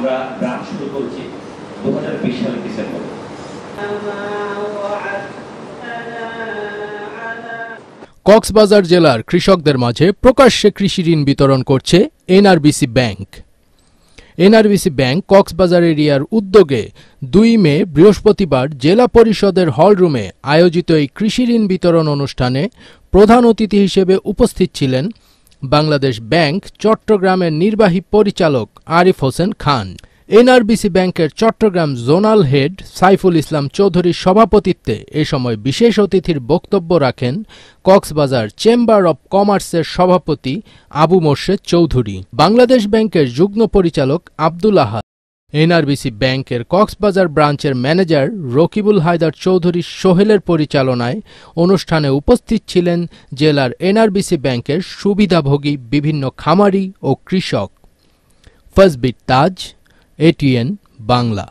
আমরা রান শুরু করছি দু হাজার বিশ সালের ডিসেম্বর কক্সবাজার জেলার কৃষকদের মাঝে প্রকাশ্যে কৃষি ঋণ বিতরণ করছে NRBC bank NRBC bank Cox's Bazar এরিয়ার উদ্যোগে দুই মে বৃহস্পতিবার জেলা পরিষদের হলরুমে আয়োজিত এই কৃষি ঋণ বিতরণ অনুষ্ঠানে প্রধান অতিথি হিসেবে উপস্থিত ছিলেন বাংলাদেশ ব্যাংক চট্টগ্রামের নির্বাহী পরিচালক আরিফ হোসেন খান এনআরবিসি ব্যাংকের চট্টগ্রাম জোনাল হেড সাইফুল ইসলাম চৌধুরীর সভাপতিত্বে এ সময় বিশেষ অতিথির বক্তব্য রাখেন কক্সবাজার চেম্বার অব কমার্সের সভাপতি আবু মোর্শেদ চৌধুরী বাংলাদেশ ব্যাংকের যুগ্ম পরিচালক আব্দুল আহাদ এনআরবিসি ব্যাংকের কক্সবাজার ব্রাঞ্চের ম্যানেজার রকিবুল হায়দার চৌধুরী সোহেলের পরিচালনায় অনুষ্ঠানে উপস্থিত ছিলেন জেলার এনআরবিসি ব্যাংকের সুবিধাভোগী বিভিন্ন খামারি ও কৃষক ফজবিট তাজ এটিএন বাংলা